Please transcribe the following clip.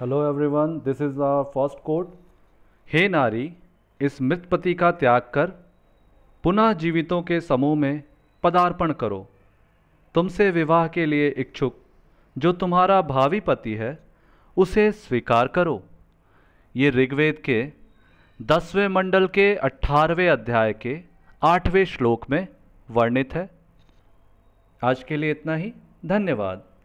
hello everyone this is our first quote हे नारी इस मृतपति का त्याग कर पुनः जीवितों के समूह में पदार्पण करो तुमसे विवाह के लिए इच्छुक जो तुम्हारा भावी पति है उसे स्वीकार करो ये ऋग्वेद के दसवें मंडल के अठारहवें अध्याय के आठवें श्लोक में वर्णित है आज के लिए इतना ही धन्यवाद